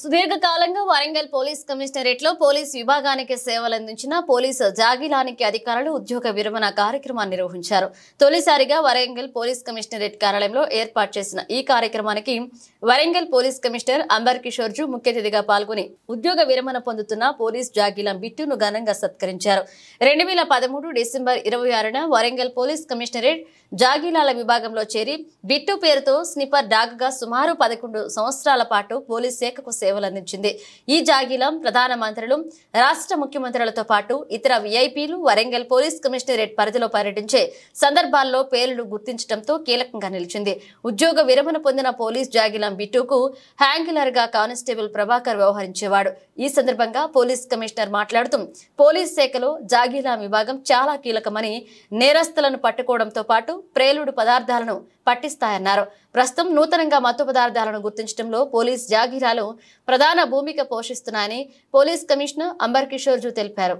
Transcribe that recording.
సుదీర్ఘకాలంగా Warangal police కమిషనరేట్లో police విభాగానికి సేవలందించిన పోలీసు జాగిలానికి అధికారులు ఉద్యోగ విరమణ కార్యక్రమాన్ని నిర్వహించారు తొలిసారిగా వరంగల్ పోలీస్ కమిషనరేట్ కార్యాలయంలో ఏర్పాటు చేసిన ఈ కార్యక్రమానికి వరంగల్ పోలీస్ కమిషనర్ అంబర్ కిషోర్జు ముఖ్య అతిథిగా పాల్గొని ఉద్యోగ విరమణ పొందుతున్న పోలీస్ జాగిలం బిట్టును ఘనంగా సత్కరించారు రెండు డిసెంబర్ ఇరవై ఆరున వరంగల్ పోలీస్ కమిషనరేట్ జాగిలాల విభాగంలో చేరి బిట్టు పేరుతో స్నిపర్ డాగ్గా సుమారు పదకొండు సంవత్సరాల పాటు పోలీస్ శాఖకు అందించింది ఈ జాగిలం మంత్రులు రాష్ట్ర ముఖ్యమంత్రులతో పాటు ఇతర విఐపీలు వరంగల్ పోలీస్ కమిషనరేట్ పరిధిలో పర్యటించే సందర్భాల్లో పేర్లు గుర్తించడంతో కీలకంగా నిలిచింది ఉద్యోగ విరమణ పొందిన పోలీస్ జాగిలం బిట్టుకు హ్యాంగిలర్ గా కానిస్టేబుల్ ప్రభాకర్ వ్యవహరించేవాడు ఈ సందర్భంగా పోలీస్ కమిషనర్ మాట్లాడుతూ పోలీస్ శాఖలో జాగిలాం విభాగం చాలా కీలకమని నేరస్తులను పట్టుకోవడంతో పాటు ప్రేలుడు పదార్థాలను పట్టిస్తాయన్నారు ప్రస్తుతం నూతనంగా మత్తు పదార్థాలను గుర్తించడంలో పోలీస్ జాగీరాలు ప్రధాన భూమిక పోషిస్తున్నాయని పోలీస్ కమిషనర్ అంబర్ కిషోర్జు తెలిపారు